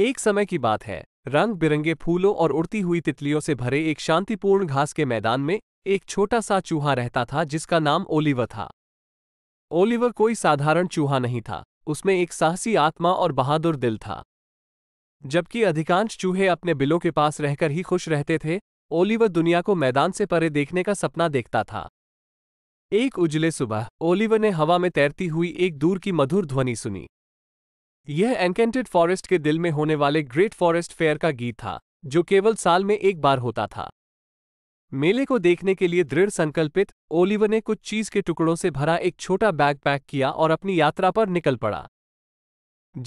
एक समय की बात है रंग बिरंगे फूलों और उड़ती हुई तितलियों से भरे एक शांतिपूर्ण घास के मैदान में एक छोटा सा चूहा रहता था जिसका नाम ओलिवर था ओलिवर कोई साधारण चूहा नहीं था उसमें एक साहसी आत्मा और बहादुर दिल था जबकि अधिकांश चूहे अपने बिलों के पास रहकर ही खुश रहते थे ओलिवर दुनिया को मैदान से परे देखने का सपना देखता था एक उजले सुबह ओलिवर ने हवा में तैरती हुई एक दूर की मधुर ध्वनि सुनी यह एनकेंटेड फॉरेस्ट के दिल में होने वाले ग्रेट फॉरेस्ट फेयर का गीत था जो केवल साल में एक बार होता था मेले को देखने के लिए दृढ़ संकल्पित ओलिवर ने कुछ चीज के टुकड़ों से भरा एक छोटा बैग पैक किया और अपनी यात्रा पर निकल पड़ा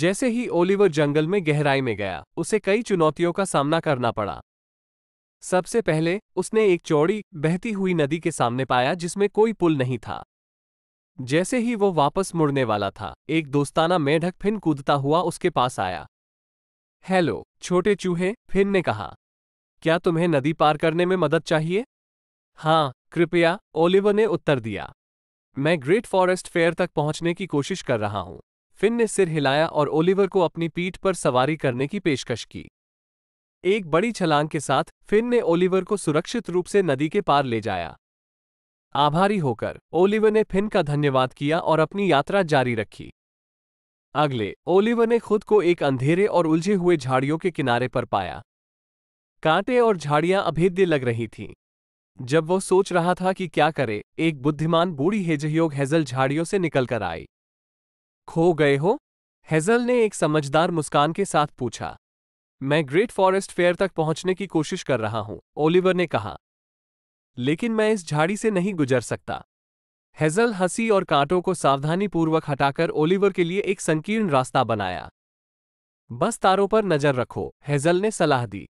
जैसे ही ओलिवर जंगल में गहराई में गया उसे कई चुनौतियों का सामना करना पड़ा सबसे पहले उसने एक चौड़ी बहती हुई नदी के सामने पाया जिसमें कोई पुल नहीं था जैसे ही वो वापस मुड़ने वाला था एक दोस्ताना मेढक फिन कूदता हुआ उसके पास आया हेलो छोटे चूहे फिन ने कहा क्या तुम्हें नदी पार करने में मदद चाहिए हाँ कृपया ओलिवर ने उत्तर दिया मैं ग्रेट फॉरेस्ट फेयर तक पहुंचने की कोशिश कर रहा हूं फिन ने सिर हिलाया और ओलिवर को अपनी पीठ पर सवारी करने की पेशकश की एक बड़ी छलांग के साथ फिन ने ओलिवर को सुरक्षित रूप से नदी के पार ले जाया आभारी होकर ओलिवर ने फिन का धन्यवाद किया और अपनी यात्रा जारी रखी अगले ओलिवर ने खुद को एक अंधेरे और उलझे हुए झाड़ियों के किनारे पर पाया कांटे और झाड़ियां अभेद्य लग रही थीं जब वो सोच रहा था कि क्या करे एक बुद्धिमान बूढ़ी हेजहयोग हेजल झाड़ियों से निकलकर आई खो गए हो हेजल ने एक समझदार मुस्कान के साथ पूछा मैं ग्रेट फॉरेस्ट फेयर तक पहुंचने की कोशिश कर रहा हूं ओलिवर ने कहा लेकिन मैं इस झाड़ी से नहीं गुजर सकता हेजल हंसी और कांटों को सावधानीपूर्वक हटाकर ओलिवर के लिए एक संकीर्ण रास्ता बनाया बस तारों पर नजर रखो हेजल ने सलाह दी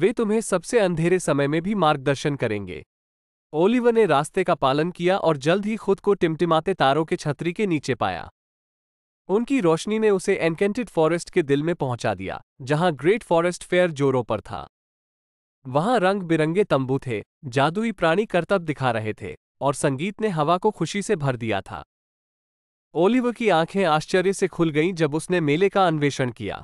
वे तुम्हें सबसे अंधेरे समय में भी मार्गदर्शन करेंगे ओलिवर ने रास्ते का पालन किया और जल्द ही खुद को टिमटिमाते तारों के छतरी के नीचे पाया उनकी रोशनी ने उसे एनकेंटेड फॉरेस्ट के दिल में पहुंचा दिया जहां ग्रेट फॉरेस्ट फेयर जोरों पर था वहां रंग बिरंगे तंबू थे जादुई प्राणी करतब दिखा रहे थे और संगीत ने हवा को खुशी से भर दिया था ओलिव की आंखें आश्चर्य से खुल गईं जब उसने मेले का अन्वेषण किया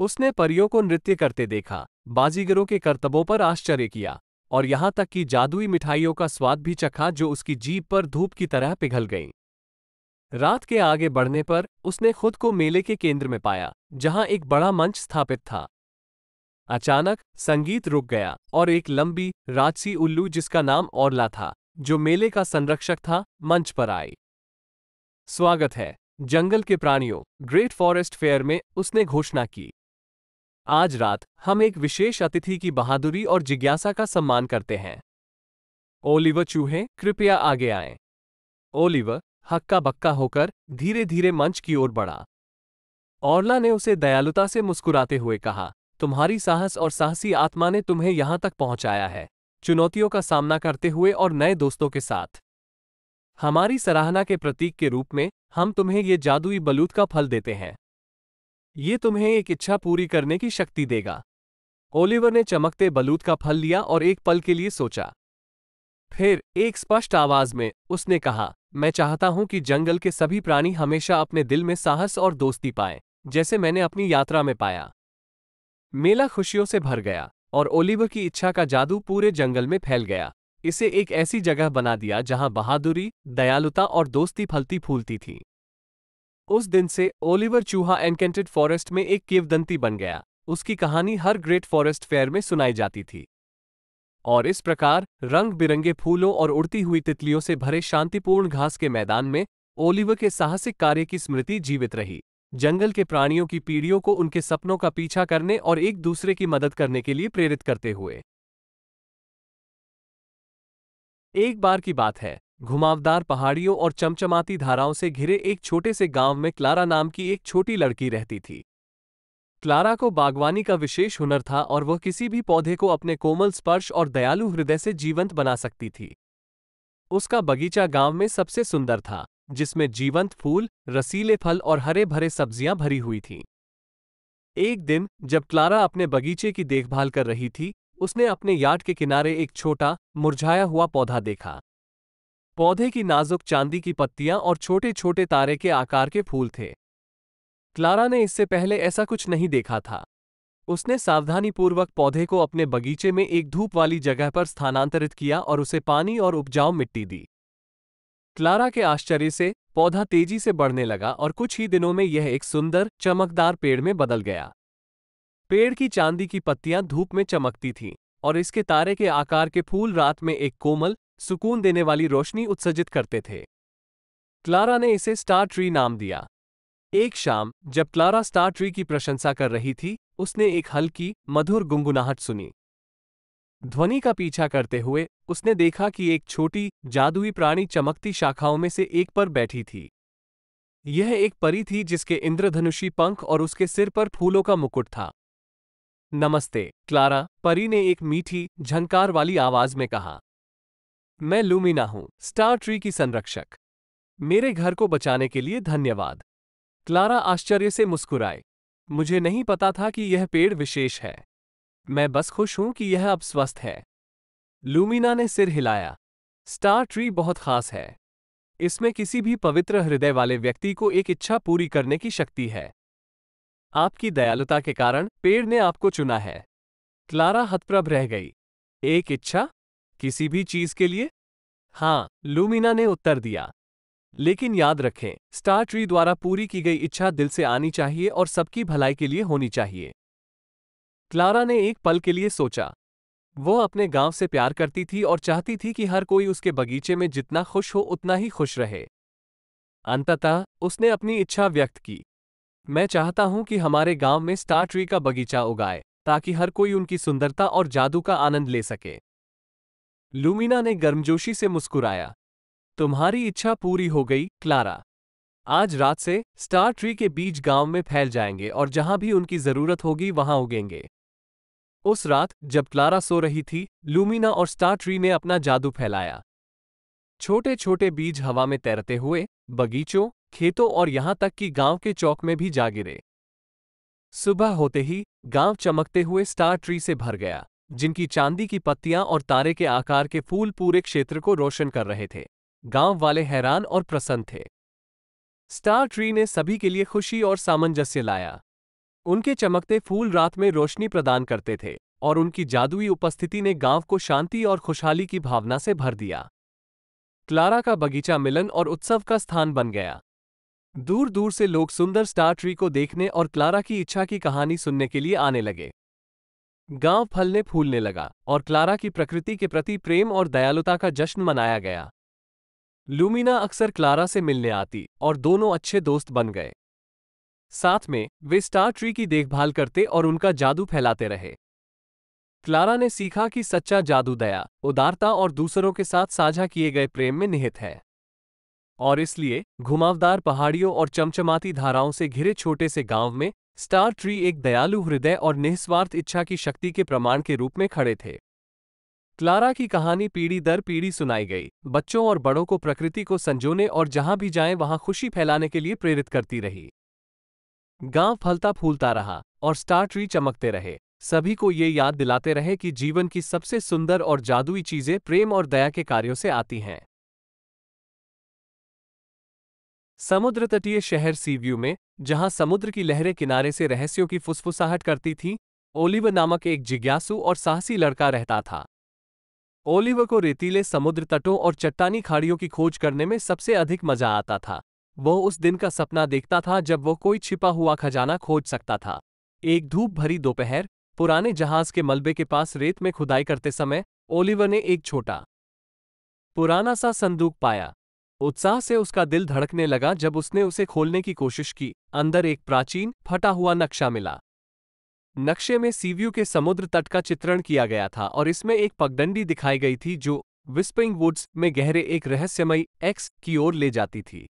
उसने परियों को नृत्य करते देखा बाजीगरों के कर्तबों पर आश्चर्य किया और यहां तक कि जादुई मिठाइयों का स्वाद भी चखा जो उसकी जीप पर धूप की तरह पिघल गईं रात के आगे बढ़ने पर उसने खुद को मेले के केंद्र में पाया जहां एक बड़ा मंच स्थापित था अचानक संगीत रुक गया और एक लंबी राजसी उल्लू जिसका नाम औरला था जो मेले का संरक्षक था मंच पर आई स्वागत है जंगल के प्राणियों ग्रेट फॉरेस्ट फेयर में उसने घोषणा की आज रात हम एक विशेष अतिथि की बहादुरी और जिज्ञासा का सम्मान करते हैं ओलिव चूहे कृपया आगे आए ओलिव हक्का बक्का होकर धीरे धीरे मंच की ओर बढ़ा औरला ने उसे दयालुता से मुस्कुराते हुए कहा तुम्हारी साहस और साहसी आत्मा ने तुम्हें यहां तक पहुंचाया है चुनौतियों का सामना करते हुए और नए दोस्तों के साथ हमारी सराहना के प्रतीक के रूप में हम तुम्हें ये जादुई बलूत का फल देते हैं ये तुम्हें एक इच्छा पूरी करने की शक्ति देगा ओलिवर ने चमकते बलूत का फल लिया और एक पल के लिए सोचा फिर एक स्पष्ट आवाज में उसने कहा मैं चाहता हूं कि जंगल के सभी प्राणी हमेशा अपने दिल में साहस और दोस्ती पाएं, जैसे मैंने अपनी यात्रा में पाया मेला खुशियों से भर गया और ओलिव की इच्छा का जादू पूरे जंगल में फैल गया इसे एक ऐसी जगह बना दिया जहां बहादुरी दयालुता और दोस्ती फलती फूलती थी उस दिन से ओलिवर चूहा एनकेंटेड फॉरेस्ट में एक केवदंती बन गया उसकी कहानी हर ग्रेट फॉरेस्ट फेयर में सुनाई जाती थी और इस प्रकार रंग बिरंगे फूलों और उड़ती हुई तितलियों से भरे शांतिपूर्ण घास के मैदान में ओलिवर के साहसिक कार्य की स्मृति जीवित रही जंगल के प्राणियों की पीढ़ियों को उनके सपनों का पीछा करने और एक दूसरे की मदद करने के लिए प्रेरित करते हुए एक बार की बात है घुमावदार पहाड़ियों और चमचमाती धाराओं से घिरे एक छोटे से गांव में क्लारा नाम की एक छोटी लड़की रहती थी क्लारा को बागवानी का विशेष हुनर था और वह किसी भी पौधे को अपने कोमल स्पर्श और दयालु हृदय से जीवंत बना सकती थी उसका बगीचा गांव में सबसे सुंदर था जिसमें जीवंत फूल रसीले फल और हरे भरे सब्जियां भरी हुई थीं एक दिन जब क्लारा अपने बगीचे की देखभाल कर रही थी उसने अपने यार्ड के किनारे एक छोटा मुरझाया हुआ पौधा देखा पौधे की नाजुक चांदी की पत्तियां और छोटे छोटे तारे के आकार के फूल थे क्लारा ने इससे पहले ऐसा कुछ नहीं देखा था उसने सावधानीपूर्वक पौधे को अपने बगीचे में एक धूप वाली जगह पर स्थानांतरित किया और उसे पानी और उपजाऊ मिट्टी दी क्लारा के आश्चर्य से पौधा तेजी से बढ़ने लगा और कुछ ही दिनों में यह एक सुंदर चमकदार पेड़ में बदल गया पेड़ की चांदी की पत्तियां धूप में चमकती थीं और इसके तारे के आकार के फूल रात में एक कोमल सुकून देने वाली रोशनी उत्सर्जित करते थे क्लारा ने इसे स्टार ट्री नाम दिया एक शाम जब क्लारा स्टार ट्री की प्रशंसा कर रही थी उसने एक हल्की मधुर गुनगुनाहट सुनी ध्वनि का पीछा करते हुए उसने देखा कि एक छोटी जादुई प्राणी चमकती शाखाओं में से एक पर बैठी थी यह एक परी थी जिसके इंद्रधनुषी पंख और उसके सिर पर फूलों का मुकुट था नमस्ते क्लारा परी ने एक मीठी झंकार वाली आवाज में कहा मैं लूमिना हूं स्टार ट्री की संरक्षक मेरे घर को बचाने के लिए धन्यवाद क्लारा आश्चर्य से मुस्कुराए मुझे नहीं पता था कि यह पेड़ विशेष है मैं बस खुश हूं कि यह अब स्वस्थ है लूमिना ने सिर हिलाया स्टार ट्री बहुत खास है इसमें किसी भी पवित्र हृदय वाले व्यक्ति को एक इच्छा पूरी करने की शक्ति है आपकी दयालुता के कारण पेड़ ने आपको चुना है क्लारा हतप्रभ रह गई एक इच्छा किसी भी चीज के लिए हाँ लूमिना ने उत्तर दिया लेकिन याद रखें स्टार ट्री द्वारा पूरी की गई इच्छा दिल से आनी चाहिए और सबकी भलाई के लिए होनी चाहिए क्लारा ने एक पल के लिए सोचा वो अपने गांव से प्यार करती थी और चाहती थी कि हर कोई उसके बगीचे में जितना खुश हो उतना ही खुश रहे अंततः उसने अपनी इच्छा व्यक्त की मैं चाहता हूं कि हमारे गांव में स्टार ट्री का बगीचा उगाए ताकि हर कोई उनकी सुंदरता और जादू का आनंद ले सके लुमिना ने गर्मजोशी से मुस्कुराया तुम्हारी इच्छा पूरी हो गई क्लारा आज रात से स्टार ट्री के बीच गांव में फैल जाएंगे और जहां भी उनकी जरूरत होगी वहां उगेंगे उस रात जब क्लारा सो रही थी लूमिना और स्टार ट्री ने अपना जादू फैलाया छोटे छोटे बीज हवा में तैरते हुए बगीचों खेतों और यहां तक कि गांव के चौक में भी जा गिरे सुबह होते ही गांव चमकते हुए स्टार ट्री से भर गया जिनकी चांदी की पत्तियां और तारे के आकार के फूल पूरे क्षेत्र को रोशन कर रहे थे गांव वाले हैरान और प्रसन्न थे स्टार ट्री ने सभी के लिए खुशी और सामंजस्य लाया उनके चमकते फूल रात में रोशनी प्रदान करते थे और उनकी जादुई उपस्थिति ने गांव को शांति और खुशहाली की भावना से भर दिया क्लारा का बगीचा मिलन और उत्सव का स्थान बन गया दूर दूर से लोग सुंदर स्टार ट्री को देखने और क्लारा की इच्छा की कहानी सुनने के लिए आने लगे गांव फलने फूलने लगा और क्लारा की प्रकृति के प्रति प्रेम और दयालुता का जश्न मनाया गया लुमिना अक्सर क्लारा से मिलने आती और दोनों अच्छे दोस्त बन गए साथ में वे स्टार ट्री की देखभाल करते और उनका जादू फैलाते रहे क्लारा ने सीखा कि सच्चा जादू दया उदारता और दूसरों के साथ साझा किए गए प्रेम में निहित है और इसलिए घुमावदार पहाड़ियों और चमचमाती धाराओं से घिरे छोटे से गांव में स्टार ट्री एक दयालु हृदय और निस्वार्थ इच्छा की शक्ति के प्रमाण के रूप में खड़े थे क्लारा की कहानी पीढ़ी दर पीढ़ी सुनाई गई बच्चों और बड़ों को प्रकृति को संजोने और जहां भी जाएं वहां खुशी फैलाने के लिए प्रेरित करती रही गांव फलता फूलता रहा और स्टार ट्री चमकते रहे सभी को ये याद दिलाते रहे कि जीवन की सबसे सुंदर और जादुई चीजें प्रेम और दया के कार्यों से आती हैं समुद्र तटीय शहर सीव्यू में जहां समुद्र की लहरें किनारे से रहस्यों की फुसफुसाहट करती थीं, ओलिव नामक एक जिज्ञासु और साहसी लड़का रहता था ओलिव को रेतीले समुद्र तटों और चट्टानी खाड़ियों की खोज करने में सबसे अधिक मजा आता था वो उस दिन का सपना देखता था जब वो कोई छिपा हुआ खजाना खोज सकता था एक धूप भरी दोपहर पुराने जहाज के मलबे के पास रेत में खुदाई करते समय ओलिवर ने एक छोटा पुराना सा संदूक पाया उत्साह से उसका दिल धड़कने लगा जब उसने उसे खोलने की कोशिश की अंदर एक प्राचीन फटा हुआ नक्शा मिला नक्शे में सीव्यू के समुद्र तट का चित्रण किया गया था और इसमें एक पगडंडी दिखाई गई थी जो विस्पिंग वुड्स में गहरे एक रहस्यमयी एक्स की ओर ले जाती थी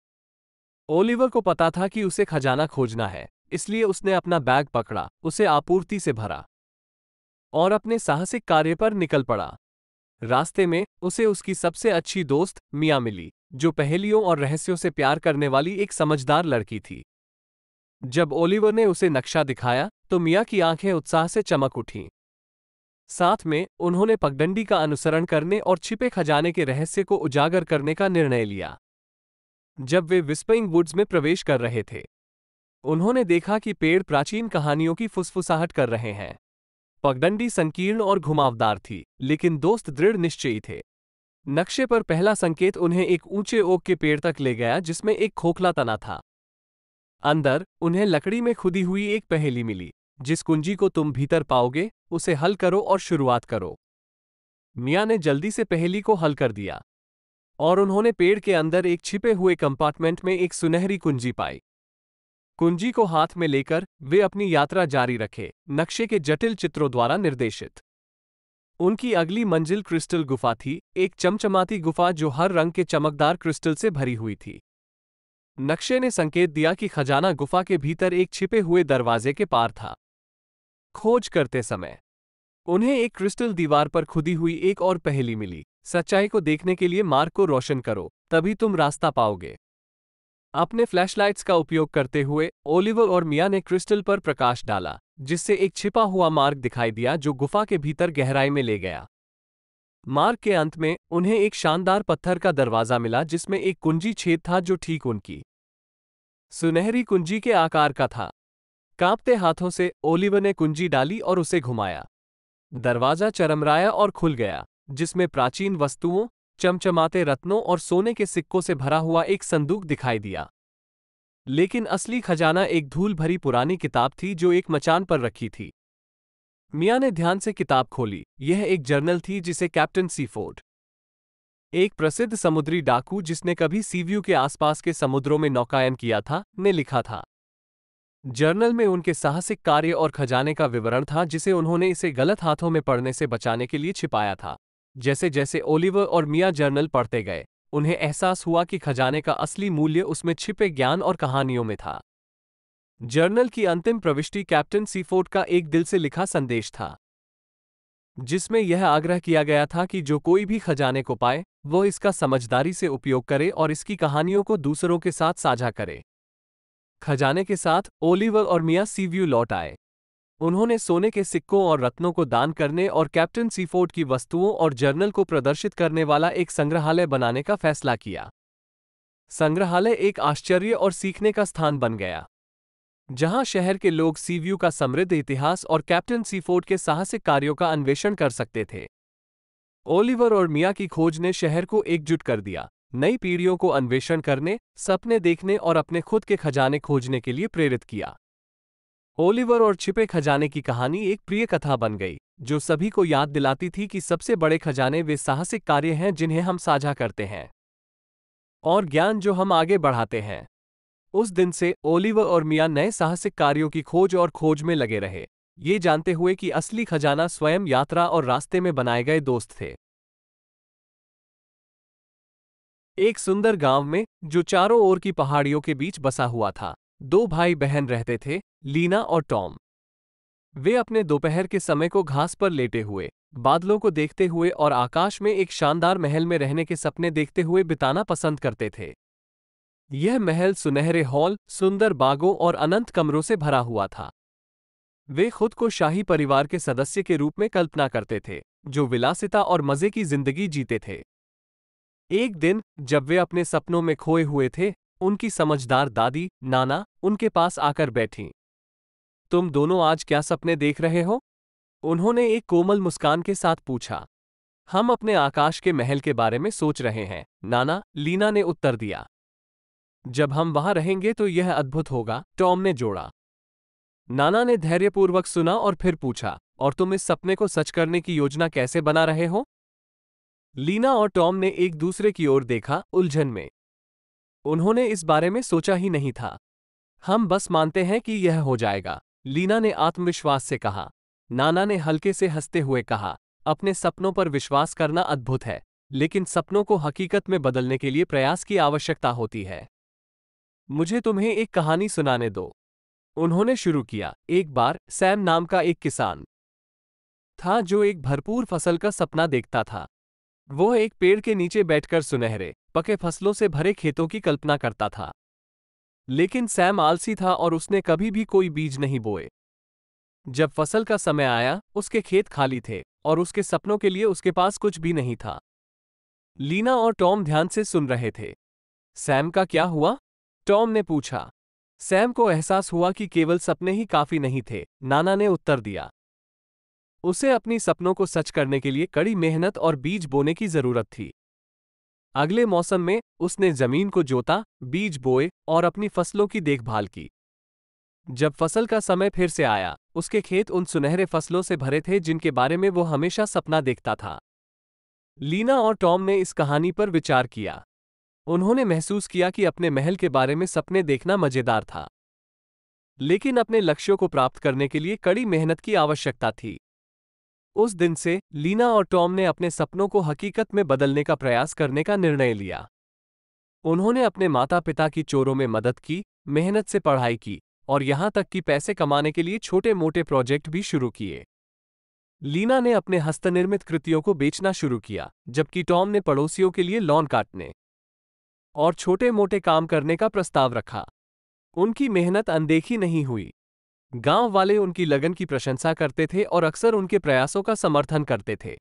ओलिवर को पता था कि उसे खजाना खोजना है इसलिए उसने अपना बैग पकड़ा उसे आपूर्ति से भरा और अपने साहसिक कार्य पर निकल पड़ा रास्ते में उसे उसकी सबसे अच्छी दोस्त मिया मिली जो पहेलियों और रहस्यों से प्यार करने वाली एक समझदार लड़की थी जब ओलिवर ने उसे नक्शा दिखाया तो मिया की आंखें उत्साह से चमक उठीं साथ में उन्होंने पगडंडी का अनुसरण करने और छिपे खजाने के रहस्य को उजागर करने का निर्णय लिया जब वे विस्पिंग वुड्स में प्रवेश कर रहे थे उन्होंने देखा कि पेड़ प्राचीन कहानियों की फुसफुसाहट कर रहे हैं पगडंडी संकीर्ण और घुमावदार थी लेकिन दोस्त दृढ़ निश्चयी थे नक्शे पर पहला संकेत उन्हें एक ऊंचे ओक के पेड़ तक ले गया जिसमें एक खोखला तना था अंदर उन्हें लकड़ी में खुदी हुई एक पहेली मिली जिस कुंजी को तुम भीतर पाओगे उसे हल करो और शुरुआत करो मियाँ ने जल्दी से पहेली को हल कर दिया और उन्होंने पेड़ के अंदर एक छिपे हुए कंपार्टमेंट में एक सुनहरी कुंजी पाई कुंजी को हाथ में लेकर वे अपनी यात्रा जारी रखे नक्शे के जटिल चित्रों द्वारा निर्देशित उनकी अगली मंजिल क्रिस्टल गुफा थी एक चमचमाती गुफा जो हर रंग के चमकदार क्रिस्टल से भरी हुई थी नक्शे ने संकेत दिया कि खजाना गुफा के भीतर एक छिपे हुए दरवाजे के पार था खोज करते समय उन्हें एक क्रिस्टल दीवार पर खुदी हुई एक और पहेली मिली सच्चाई को देखने के लिए मार्ग को रोशन करो तभी तुम रास्ता पाओगे अपने फ्लैशलाइट्स का उपयोग करते हुए ओलिवर और मिया ने क्रिस्टल पर प्रकाश डाला जिससे एक छिपा हुआ मार्ग दिखाई दिया जो गुफा के भीतर गहराई में ले गया मार्ग के अंत में उन्हें एक शानदार पत्थर का दरवाजा मिला जिसमें एक कुंजी छेद था जो ठीक उनकी सुनहरी कुंजी के आकार का था कांपते हाथों से ओलिवर ने कुंजी डाली और उसे घुमाया दरवाजा चरमराया और खुल गया जिसमें प्राचीन वस्तुओं चमचमाते रत्नों और सोने के सिक्कों से भरा हुआ एक संदूक दिखाई दिया लेकिन असली खजाना एक धूल भरी पुरानी किताब थी जो एक मचान पर रखी थी मियाँ ने ध्यान से किताब खोली यह एक जर्नल थी जिसे कैप्टन सीफोर्ड एक प्रसिद्ध समुद्री डाकू जिसने कभी सीव्यू के आसपास के समुद्रों में नौकायन किया था ने लिखा था जर्नल में उनके साहसिक कार्य और खजाने का विवरण था जिसे उन्होंने इसे गलत हाथों में पड़ने से बचाने के लिए छिपाया था जैसे जैसे ओलिवर और मिया जर्नल पढ़ते गए उन्हें एहसास हुआ कि खजाने का असली मूल्य उसमें छिपे ज्ञान और कहानियों में था जर्नल की अंतिम प्रविष्टि कैप्टन सीफोर्ट का एक दिल से लिखा संदेश था जिसमें यह आग्रह किया गया था कि जो कोई भी खजाने को पाए वह इसका समझदारी से उपयोग करे और इसकी कहानियों को दूसरों के साथ साझा करे खजाने के साथ ओलिवर और मियाँ सीव्यू लौट आए उन्होंने सोने के सिक्कों और रत्नों को दान करने और कैप्टन सीफोर्ड की वस्तुओं और जर्नल को प्रदर्शित करने वाला एक संग्रहालय बनाने का फैसला किया संग्रहालय एक आश्चर्य और सीखने का स्थान बन गया जहां शहर के लोग सीव्यू का समृद्ध इतिहास और कैप्टन सीफोर्ड के साहसिक कार्यों का अन्वेषण कर सकते थे ओलिवर और मिया की खोज ने शहर को एकजुट कर दिया नई पीढ़ियों को अन्वेषण करने सपने देखने और अपने खुद के खजाने खोजने के लिए प्रेरित किया ओलिवर और छिपे खजाने की कहानी एक प्रिय कथा बन गई जो सभी को याद दिलाती थी कि सबसे बड़े खजाने वे साहसिक कार्य हैं जिन्हें हम साझा करते हैं और ज्ञान जो हम आगे बढ़ाते हैं उस दिन से ओलिवर और मियाँ नए साहसिक कार्यों की खोज और खोज में लगे रहे ये जानते हुए कि असली खजाना स्वयं यात्रा और रास्ते में बनाए गए दोस्त थे एक सुंदर गांव में जो चारों ओर की पहाड़ियों के बीच बसा हुआ था दो भाई बहन रहते थे लीना और टॉम वे अपने दोपहर के समय को घास पर लेटे हुए बादलों को देखते हुए और आकाश में एक शानदार महल में रहने के सपने देखते हुए बिताना पसंद करते थे यह महल सुनहरे हॉल सुंदर बागों और अनंत कमरों से भरा हुआ था वे खुद को शाही परिवार के सदस्य के रूप में कल्पना करते थे जो विलासिता और मजे की जिंदगी जीते थे एक दिन जब वे अपने सपनों में खोए हुए थे उनकी समझदार दादी नाना उनके पास आकर बैठी तुम दोनों आज क्या सपने देख रहे हो उन्होंने एक कोमल मुस्कान के साथ पूछा हम अपने आकाश के महल के बारे में सोच रहे हैं नाना लीना ने उत्तर दिया जब हम वहां रहेंगे तो यह अद्भुत होगा टॉम ने जोड़ा नाना ने धैर्यपूर्वक सुना और फिर पूछा और तुम इस सपने को सच करने की योजना कैसे बना रहे हो लीना और टॉम ने एक दूसरे की ओर देखा उलझन में उन्होंने इस बारे में सोचा ही नहीं था हम बस मानते हैं कि यह हो जाएगा लीना ने आत्मविश्वास से कहा नाना ने हल्के से हंसते हुए कहा अपने सपनों पर विश्वास करना अद्भुत है लेकिन सपनों को हकीकत में बदलने के लिए प्रयास की आवश्यकता होती है मुझे तुम्हें एक कहानी सुनाने दो उन्होंने शुरू किया एक बार सैम नाम का एक किसान था जो एक भरपूर फसल का सपना देखता था वो एक पेड़ के नीचे बैठकर सुनहरे पके फसलों से भरे खेतों की कल्पना करता था लेकिन सैम आलसी था और उसने कभी भी कोई बीज नहीं बोए जब फसल का समय आया उसके खेत खाली थे और उसके सपनों के लिए उसके पास कुछ भी नहीं था लीना और टॉम ध्यान से सुन रहे थे सैम का क्या हुआ टॉम ने पूछा सैम को एहसास हुआ कि केवल सपने ही काफी नहीं थे नाना ने उत्तर दिया उसे अपनी सपनों को सच करने के लिए कड़ी मेहनत और बीज बोने की जरूरत थी अगले मौसम में उसने जमीन को जोता बीज बोए और अपनी फसलों की देखभाल की जब फसल का समय फिर से आया उसके खेत उन सुनहरे फसलों से भरे थे जिनके बारे में वो हमेशा सपना देखता था लीना और टॉम ने इस कहानी पर विचार किया उन्होंने महसूस किया कि अपने महल के बारे में सपने देखना मजेदार था लेकिन अपने लक्ष्यों को प्राप्त करने के लिए कड़ी मेहनत की आवश्यकता थी उस दिन से लीना और टॉम ने अपने सपनों को हकीकत में बदलने का प्रयास करने का निर्णय लिया उन्होंने अपने माता पिता की चोरों में मदद की मेहनत से पढ़ाई की और यहां तक कि पैसे कमाने के लिए छोटे मोटे प्रोजेक्ट भी शुरू किए लीना ने अपने हस्तनिर्मित कृतियों को बेचना शुरू किया जबकि टॉम ने पड़ोसियों के लिए लॉन काटने और छोटे मोटे काम करने का प्रस्ताव रखा उनकी मेहनत अनदेखी नहीं हुई गांव वाले उनकी लगन की प्रशंसा करते थे और अक्सर उनके प्रयासों का समर्थन करते थे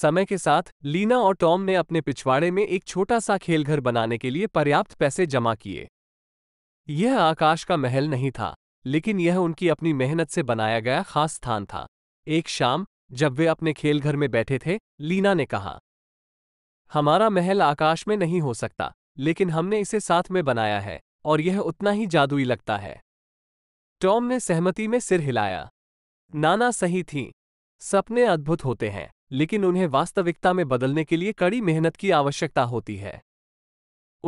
समय के साथ लीना और टॉम ने अपने पिछवाड़े में एक छोटा सा खेलघर बनाने के लिए पर्याप्त पैसे जमा किए यह आकाश का महल नहीं था लेकिन यह उनकी अपनी मेहनत से बनाया गया खास स्थान था एक शाम जब वे अपने खेलघर में बैठे थे लीना ने कहा हमारा महल आकाश में नहीं हो सकता लेकिन हमने इसे साथ में बनाया है और यह उतना ही जादुई लगता है टॉम ने सहमति में सिर हिलाया नाना सही थी सपने अद्भुत होते हैं लेकिन उन्हें वास्तविकता में बदलने के लिए कड़ी मेहनत की आवश्यकता होती है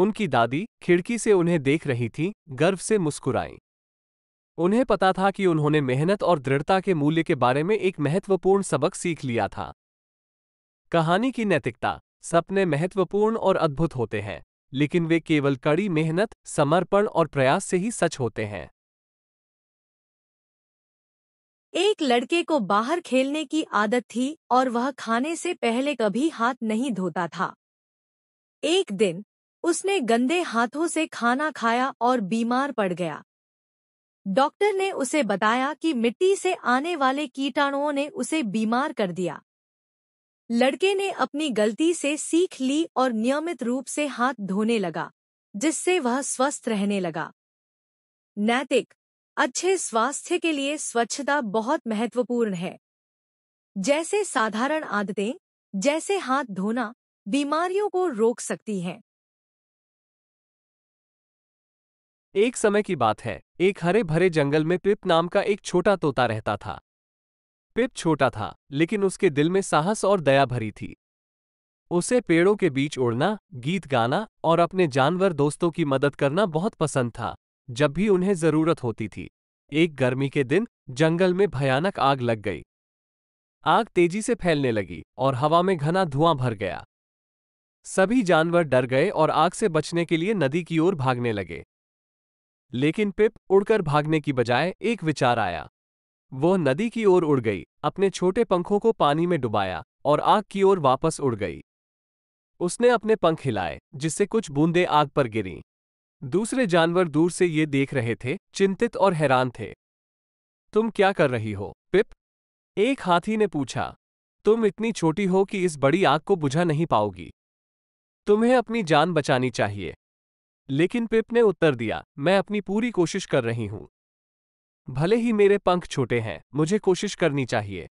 उनकी दादी खिड़की से उन्हें देख रही थी गर्व से मुस्कुराई उन्हें पता था कि उन्होंने मेहनत और दृढ़ता के मूल्य के बारे में एक महत्वपूर्ण सबक सीख लिया था कहानी की नैतिकता सपने महत्वपूर्ण और अद्भुत होते हैं लेकिन वे केवल कड़ी मेहनत समर्पण और प्रयास से ही सच होते हैं एक लड़के को बाहर खेलने की आदत थी और वह खाने से पहले कभी हाथ नहीं धोता था एक दिन उसने गंदे हाथों से खाना खाया और बीमार पड़ गया डॉक्टर ने उसे बताया कि मिट्टी से आने वाले कीटाणुओं ने उसे बीमार कर दिया लड़के ने अपनी गलती से सीख ली और नियमित रूप से हाथ धोने लगा जिससे वह स्वस्थ रहने लगा नैतिक अच्छे स्वास्थ्य के लिए स्वच्छता बहुत महत्वपूर्ण है जैसे साधारण आदतें जैसे हाथ धोना बीमारियों को रोक सकती हैं एक समय की बात है एक हरे भरे जंगल में पिप नाम का एक छोटा तोता रहता था पिप छोटा था लेकिन उसके दिल में साहस और दया भरी थी उसे पेड़ों के बीच उड़ना गीत गाना और अपने जानवर दोस्तों की मदद करना बहुत पसंद था जब भी उन्हें जरूरत होती थी एक गर्मी के दिन जंगल में भयानक आग लग गई आग तेजी से फैलने लगी और हवा में घना धुआं भर गया सभी जानवर डर गए और आग से बचने के लिए नदी की ओर भागने लगे लेकिन पिप उड़कर भागने की बजाय एक विचार आया वह नदी की ओर उड़ गई अपने छोटे पंखों को पानी में डुबाया और आग की ओर वापस उड़ गई उसने अपने पंख हिलाए जिससे कुछ बूंदें आग पर गिरीं दूसरे जानवर दूर से ये देख रहे थे चिंतित और हैरान थे तुम क्या कर रही हो पिप एक हाथी ने पूछा तुम इतनी छोटी हो कि इस बड़ी आग को बुझा नहीं पाओगी तुम्हें अपनी जान बचानी चाहिए लेकिन पिप ने उत्तर दिया मैं अपनी पूरी कोशिश कर रही हूं भले ही मेरे पंख छोटे हैं मुझे कोशिश करनी चाहिए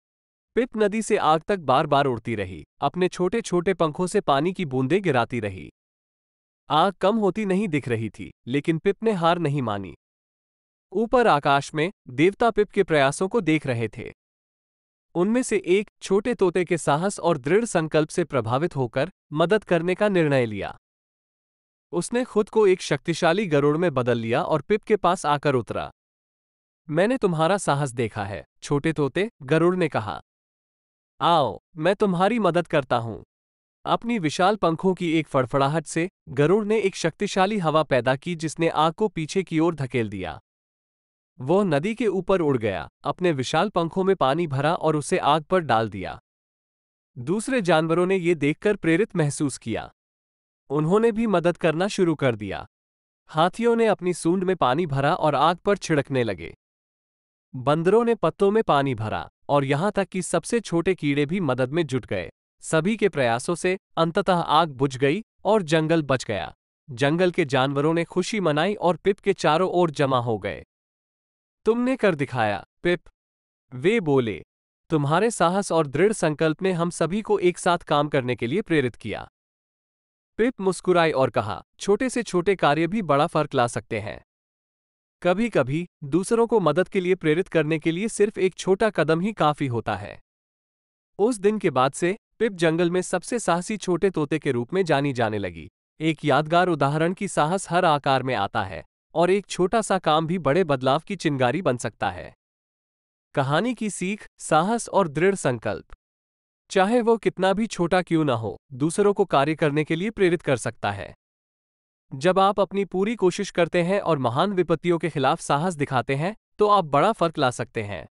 पिप नदी से आग तक बार बार उड़ती रही अपने छोटे छोटे पंखों से पानी की बूंदें गिराती रही आग कम होती नहीं दिख रही थी लेकिन पिप ने हार नहीं मानी ऊपर आकाश में देवता पिप के प्रयासों को देख रहे थे उनमें से एक छोटे तोते के साहस और दृढ़ संकल्प से प्रभावित होकर मदद करने का निर्णय लिया उसने खुद को एक शक्तिशाली गरुड़ में बदल लिया और पिप के पास आकर उतरा मैंने तुम्हारा साहस देखा है छोटे तोते गरुड़ ने कहा आओ मैं तुम्हारी मदद करता हूं अपनी विशाल पंखों की एक फड़फड़ाहट से गरुड़ ने एक शक्तिशाली हवा पैदा की जिसने आग को पीछे की ओर धकेल दिया वह नदी के ऊपर उड़ गया अपने विशाल पंखों में पानी भरा और उसे आग पर डाल दिया दूसरे जानवरों ने ये देखकर प्रेरित महसूस किया उन्होंने भी मदद करना शुरू कर दिया हाथियों ने अपनी सूंड में पानी भरा और आग पर छिड़कने लगे बंदरों ने पत्तों में पानी भरा और यहां तक कि सबसे छोटे कीड़े भी मदद में जुट गए सभी के प्रयासों से अंततः आग बुझ गई और जंगल बच गया जंगल के जानवरों ने खुशी मनाई और पिप के चारों ओर जमा हो गए तुमने कर दिखाया पिप वे बोले तुम्हारे साहस और दृढ़ संकल्प ने हम सभी को एक साथ काम करने के लिए प्रेरित किया पिप मुस्कुराई और कहा छोटे से छोटे कार्य भी बड़ा फर्क ला सकते हैं कभी कभी दूसरों को मदद के लिए प्रेरित करने के लिए सिर्फ एक छोटा कदम ही काफी होता है उस दिन के बाद से पिप जंगल में सबसे साहसी छोटे तोते के रूप में जानी जाने लगी एक यादगार उदाहरण की साहस हर आकार में आता है और एक छोटा सा काम भी बड़े बदलाव की चिंगारी बन सकता है कहानी की सीख साहस और दृढ़ संकल्प चाहे वो कितना भी छोटा क्यों ना हो दूसरों को कार्य करने के लिए प्रेरित कर सकता है जब आप अपनी पूरी कोशिश करते हैं और महान विपत्तियों के खिलाफ साहस दिखाते हैं तो आप बड़ा फर्क ला सकते हैं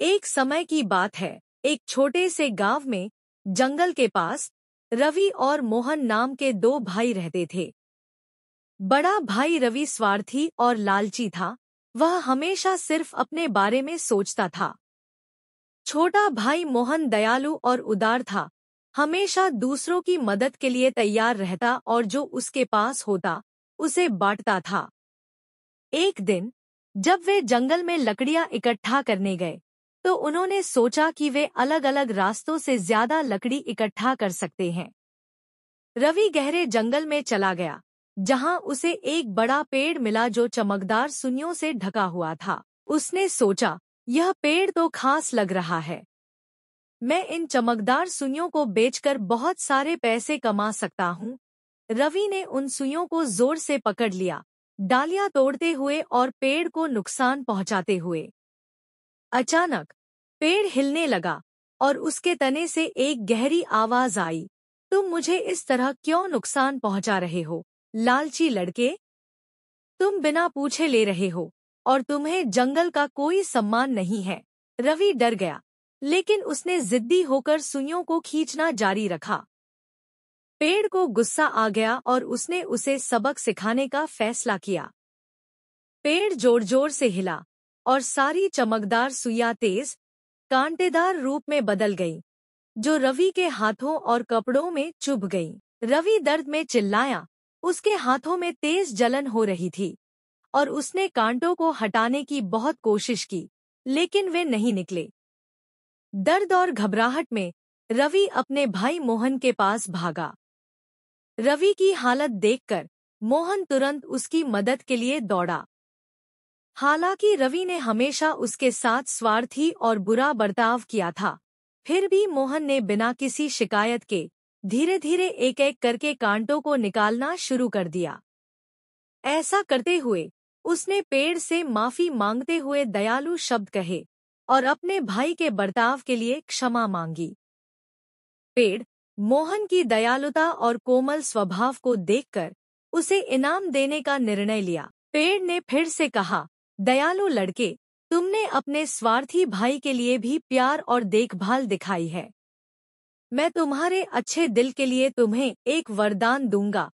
एक समय की बात है एक छोटे से गांव में जंगल के पास रवि और मोहन नाम के दो भाई रहते थे बड़ा भाई रवि स्वार्थी और लालची था वह हमेशा सिर्फ अपने बारे में सोचता था छोटा भाई मोहन दयालु और उदार था हमेशा दूसरों की मदद के लिए तैयार रहता और जो उसके पास होता उसे बांटता था एक दिन जब वे जंगल में लकड़ियां इकट्ठा करने गए तो उन्होंने सोचा कि वे अलग अलग रास्तों से ज्यादा लकड़ी इकट्ठा कर सकते हैं रवि गहरे जंगल में चला गया जहां उसे एक बड़ा पेड़ मिला जो चमकदार सुनियों से ढका हुआ था उसने सोचा यह पेड़ तो खास लग रहा है मैं इन चमकदार सुइयों को बेचकर बहुत सारे पैसे कमा सकता हूँ रवि ने उन सुइयों को जोर से पकड़ लिया डालियां तोड़ते हुए और पेड़ को नुकसान पहुंचाते हुए अचानक पेड़ हिलने लगा और उसके तने से एक गहरी आवाज आई तुम मुझे इस तरह क्यों नुकसान पहुंचा रहे हो लालची लड़के तुम बिना पूछे ले रहे हो और तुम्हें जंगल का कोई सम्मान नहीं है रवि डर गया लेकिन उसने जिद्दी होकर सुइयों को खींचना जारी रखा पेड़ को गुस्सा आ गया और उसने उसे सबक सिखाने का फैसला किया पेड़ जोर जोर से हिला और सारी चमकदार सुइया तेज कांटेदार रूप में बदल गई जो रवि के हाथों और कपड़ों में चुभ गई रवि दर्द में चिल्लाया उसके हाथों में तेज जलन हो रही थी और उसने कांटों को हटाने की बहुत कोशिश की लेकिन वे नहीं निकले दर्द और घबराहट में रवि अपने भाई मोहन के पास भागा रवि की हालत देखकर मोहन तुरंत उसकी मदद के लिए दौड़ा हालांकि रवि ने हमेशा उसके साथ स्वार्थी और बुरा बर्ताव किया था फिर भी मोहन ने बिना किसी शिकायत के धीरे धीरे एक एक करके कांटों को निकालना शुरू कर दिया ऐसा करते हुए उसने पेड़ से माफी मांगते हुए दयालु शब्द कहे और अपने भाई के बर्ताव के लिए क्षमा मांगी पेड़ मोहन की दयालुता और कोमल स्वभाव को देखकर उसे इनाम देने का निर्णय लिया पेड़ ने फिर से कहा दयालु लड़के तुमने अपने स्वार्थी भाई के लिए भी प्यार और देखभाल दिखाई है मैं तुम्हारे अच्छे दिल के लिए तुम्हें एक वरदान दूंगा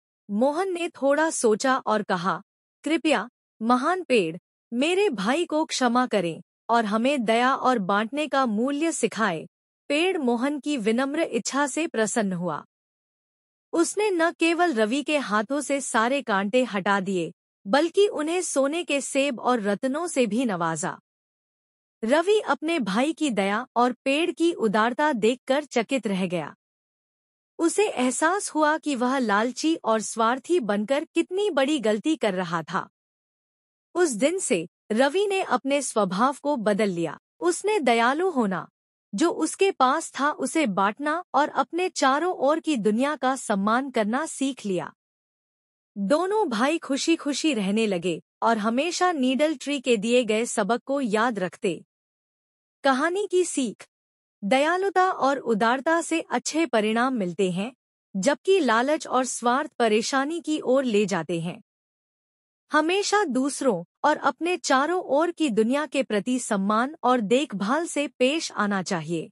मोहन ने थोड़ा सोचा और कहा कृपया महान पेड़ मेरे भाई को क्षमा करें और हमें दया और बांटने का मूल्य सिखाए पेड़ मोहन की विनम्र इच्छा से प्रसन्न हुआ उसने न केवल रवि के हाथों से सारे कांटे हटा दिए बल्कि उन्हें सोने के सेब और रत्नों से भी नवाजा रवि अपने भाई की दया और पेड़ की उदारता देखकर चकित रह गया उसे एहसास हुआ कि वह लालची और स्वार्थी बनकर कितनी बड़ी गलती कर रहा था उस दिन से रवि ने अपने स्वभाव को बदल लिया उसने दयालु होना जो उसके पास था उसे बांटना और अपने चारों ओर की दुनिया का सम्मान करना सीख लिया दोनों भाई खुशी खुशी रहने लगे और हमेशा नीडल ट्री के दिए गए सबक को याद रखते कहानी की सीख दयालुता और उदारता से अच्छे परिणाम मिलते हैं जबकि लालच और स्वार्थ परेशानी की ओर ले जाते हैं हमेशा दूसरों और अपने चारों ओर की दुनिया के प्रति सम्मान और देखभाल से पेश आना चाहिए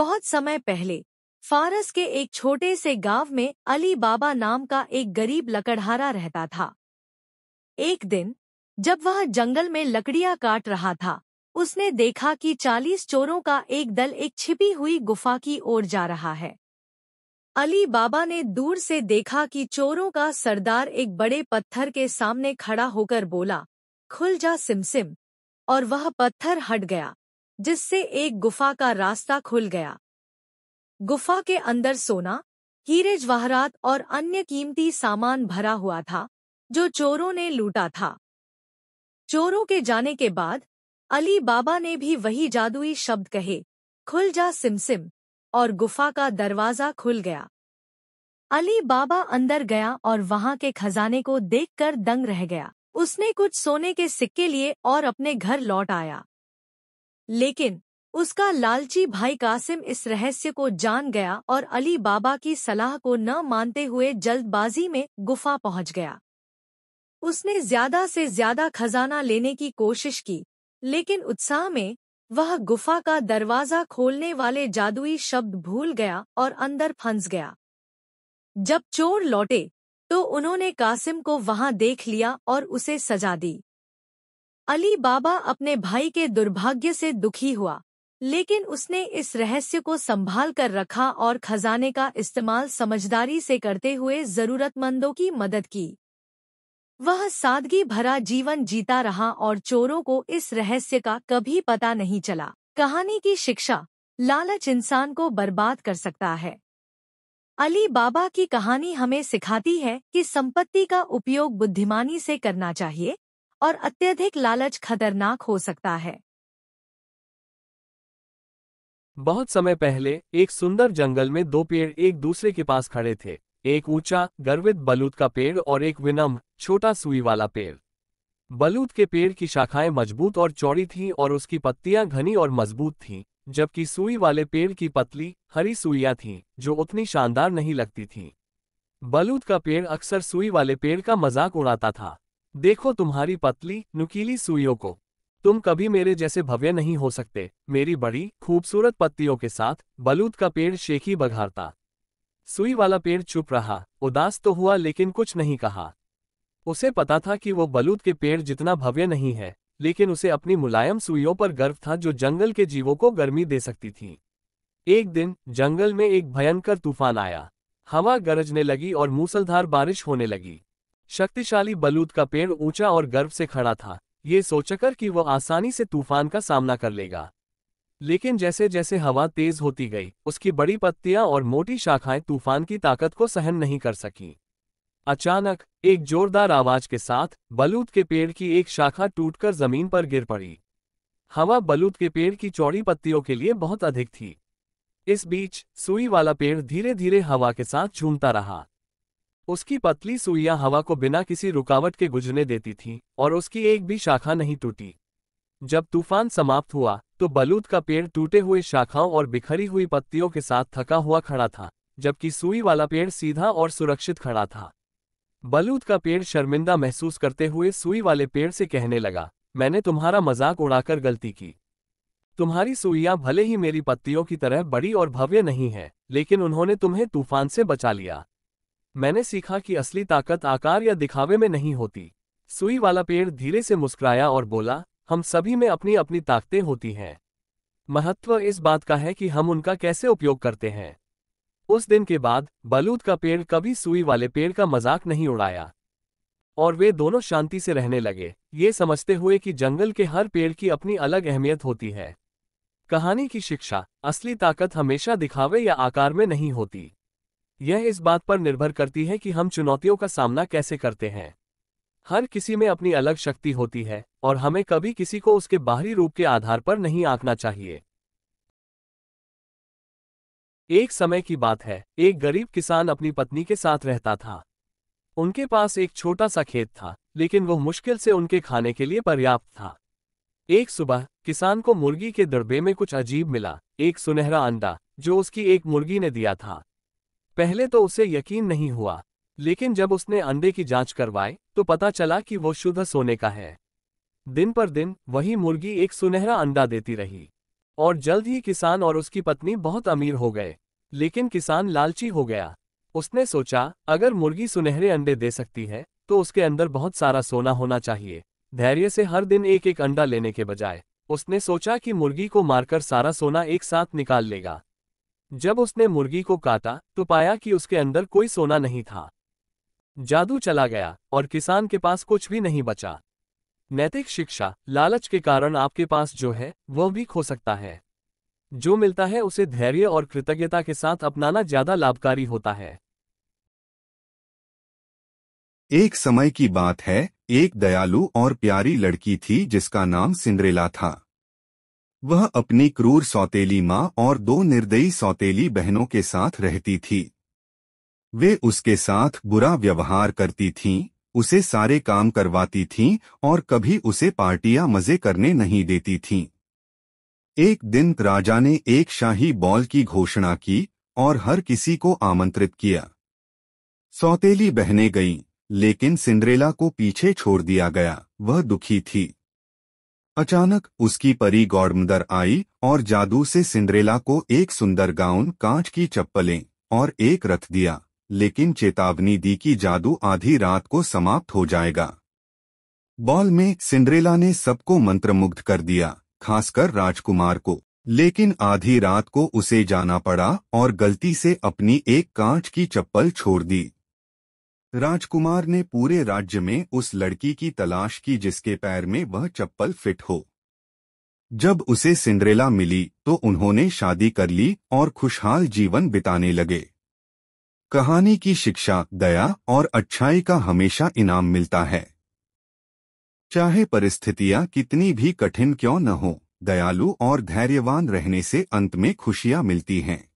बहुत समय पहले फारस के एक छोटे से गांव में अली बाबा नाम का एक गरीब लकड़हारा रहता था एक दिन जब वह जंगल में लकड़ियां काट रहा था उसने देखा कि चालीस चोरों का एक दल एक छिपी हुई गुफा की ओर जा रहा है अली बाबा ने दूर से देखा कि चोरों का सरदार एक बड़े पत्थर के सामने खड़ा होकर बोला खुल जा सिमसिम और वह पत्थर हट गया जिससे एक गुफा का रास्ता खुल गया गुफा के अंदर सोना हीरे जवाहरात और अन्य कीमती सामान भरा हुआ था जो चोरों ने लूटा था चोरों के जाने के बाद अली बाबा ने भी वही जादुई शब्द कहे खुल जा सिमसिम और गुफा का दरवाज़ा खुल गया अली बाबा अंदर गया और वहां के खजाने को देखकर दंग रह गया उसने कुछ सोने के सिक्के लिए और अपने घर लौट आया लेकिन उसका लालची भाई कासिम इस रहस्य को जान गया और अली बाबा की सलाह को न मानते हुए जल्दबाजी में गुफा पहुंच गया उसने ज्यादा से ज्यादा खजाना लेने की कोशिश की लेकिन उत्साह में वह गुफा का दरवाजा खोलने वाले जादुई शब्द भूल गया और अंदर फंस गया जब चोर लौटे तो उन्होंने कासिम को वहां देख लिया और उसे सजा दी अली बाबा अपने भाई के दुर्भाग्य से दुखी हुआ लेकिन उसने इस रहस्य को संभाल कर रखा और खजाने का इस्तेमाल समझदारी से करते हुए जरूरतमंदों की मदद की वह सादगी भरा जीवन जीता रहा और चोरों को इस रहस्य का कभी पता नहीं चला कहानी की शिक्षा लालच इंसान को बर्बाद कर सकता है अली बाबा की कहानी हमें सिखाती है कि संपत्ति का उपयोग बुद्धिमानी से करना चाहिए और अत्यधिक लालच खतरनाक हो सकता है बहुत समय पहले एक सुंदर जंगल में दो पेड़ एक दूसरे के पास खड़े थे एक ऊंचा गर्वित बलूत का पेड़ और एक विनम्र छोटा सुई वाला पेड़ बलूत के पेड़ की शाखाएं मजबूत और चौड़ी थीं और उसकी पत्तियां घनी और मजबूत थीं जबकि सुई वाले पेड़ की पतली हरी सुइयां थीं जो उतनी शानदार नहीं लगती थीं बलूत का पेड़ अक्सर सुई वाले पेड़ का मजाक उड़ाता था देखो तुम्हारी पतली नुकीली सुइयों को तुम कभी मेरे जैसे भव्य नहीं हो सकते मेरी बड़ी खूबसूरत पत्तियों के साथ बलूद का पेड़ शेखी बघारता सुई वाला पेड़ चुप रहा उदास तो हुआ लेकिन कुछ नहीं कहा उसे पता था कि वो बलूद के पेड़ जितना भव्य नहीं है लेकिन उसे अपनी मुलायम सुइयों पर गर्व था जो जंगल के जीवों को गर्मी दे सकती थी एक दिन जंगल में एक भयंकर तूफान आया हवा गरजने लगी और मूसलधार बारिश होने लगी शक्तिशाली बलूद का पेड़ ऊंचा और गर्व से खड़ा था ये सोचकर कि वह आसानी से तूफान का सामना कर लेगा लेकिन जैसे जैसे हवा तेज होती गई उसकी बड़ी पत्तियां और मोटी शाखाएं तूफान की ताकत को सहन नहीं कर सकीं अचानक एक जोरदार आवाज के साथ बलूत के पेड़ की एक शाखा टूटकर जमीन पर गिर पड़ी हवा बलूत के पेड़ की चौड़ी पत्तियों के लिए बहुत अधिक थी इस बीच सुई वाला पेड़ धीरे धीरे हवा के साथ झूमता रहा उसकी पतली सुइयां हवा को बिना किसी रुकावट के गुजरने देती थीं और उसकी एक भी शाखा नहीं टूटी जब तूफान समाप्त हुआ तो बलूद का पेड़ टूटे हुए शाखाओं और बिखरी हुई पत्तियों के साथ थका हुआ खड़ा था जबकि सुई वाला पेड़ सीधा और सुरक्षित खड़ा था बलूद का पेड़ शर्मिंदा महसूस करते हुए सुई वाले पेड़ से कहने लगा मैंने तुम्हारा मजाक उड़ाकर गलती की तुम्हारी सुइयां भले ही मेरी पत्तियों की तरह बड़ी और भव्य नहीं है लेकिन उन्होंने तुम्हें तूफान से बचा लिया मैंने सीखा कि असली ताकत आकार या दिखावे में नहीं होती सुई वाला पेड़ धीरे से मुस्कुराया और बोला हम सभी में अपनी अपनी ताकतें होती हैं महत्व इस बात का है कि हम उनका कैसे उपयोग करते हैं उस दिन के बाद बलूद का पेड़ कभी सुई वाले पेड़ का मजाक नहीं उड़ाया और वे दोनों शांति से रहने लगे ये समझते हुए कि जंगल के हर पेड़ की अपनी अलग अहमियत होती है कहानी की शिक्षा असली ताकत हमेशा दिखावे या आकार में नहीं होती यह इस बात पर निर्भर करती है कि हम चुनौतियों का सामना कैसे करते हैं हर किसी में अपनी अलग शक्ति होती है और हमें कभी किसी को उसके बाहरी रूप के आधार पर नहीं आंकना चाहिए एक समय की बात है एक गरीब किसान अपनी पत्नी के साथ रहता था उनके पास एक छोटा सा खेत था लेकिन वह मुश्किल से उनके खाने के लिए पर्याप्त था एक सुबह किसान को मुर्गी के दड़बे में कुछ अजीब मिला एक सुनहरा अंडा जो उसकी एक मुर्गी ने दिया था पहले तो उसे यकीन नहीं हुआ लेकिन जब उसने अंडे की जांच करवाई तो पता चला कि वो शुद्ध सोने का है दिन पर दिन वही मुर्गी एक सुनहरा अंडा देती रही और जल्द ही किसान और उसकी पत्नी बहुत अमीर हो गए लेकिन किसान लालची हो गया उसने सोचा अगर मुर्गी सुनहरे अंडे दे सकती है तो उसके अंदर बहुत सारा सोना होना चाहिए धैर्य से हर दिन एक एक अंडा लेने के बजाय उसने सोचा कि मुर्गी को मारकर सारा सोना एक साथ निकाल लेगा जब उसने मुर्गी को काटा तो पाया कि उसके अंदर कोई सोना नहीं था जादू चला गया और किसान के पास कुछ भी नहीं बचा नैतिक शिक्षा लालच के कारण आपके पास जो है वह भी खो सकता है जो मिलता है उसे धैर्य और कृतज्ञता के साथ अपनाना ज्यादा लाभकारी होता है एक समय की बात है एक दयालु और प्यारी लड़की थी जिसका नाम सिंड्रेला था वह अपनी क्रूर सौतेली माँ और दो निर्दयी सौतेली बहनों के साथ रहती थी वे उसके साथ बुरा व्यवहार करती थीं, उसे सारे काम करवाती थीं और कभी उसे पार्टियां मजे करने नहीं देती थीं। एक दिन राजा ने एक शाही बॉल की घोषणा की और हर किसी को आमंत्रित किया सौतेली बहने गईं, लेकिन सिंड्रेला को पीछे छोड़ दिया गया वह दुखी थी अचानक उसकी परी गौड़मदर आई और जादू से सिंड्रेला को एक सुंदर गाउन कांच की चप्पलें और एक रथ दिया लेकिन चेतावनी दी कि जादू आधी रात को समाप्त हो जाएगा बॉल में सिंड्रेला ने सबको मंत्रमुग्ध कर दिया खासकर राजकुमार को लेकिन आधी रात को उसे जाना पड़ा और गलती से अपनी एक कांच की चप्पल छोड़ दी राजकुमार ने पूरे राज्य में उस लड़की की तलाश की जिसके पैर में वह चप्पल फिट हो जब उसे सिंड्रेला मिली तो उन्होंने शादी कर ली और खुशहाल जीवन बिताने लगे कहानी की शिक्षा दया और अच्छाई का हमेशा इनाम मिलता है चाहे परिस्थितियां कितनी भी कठिन क्यों न हो दयालु और धैर्यवान रहने से अंत में खुशियां मिलती हैं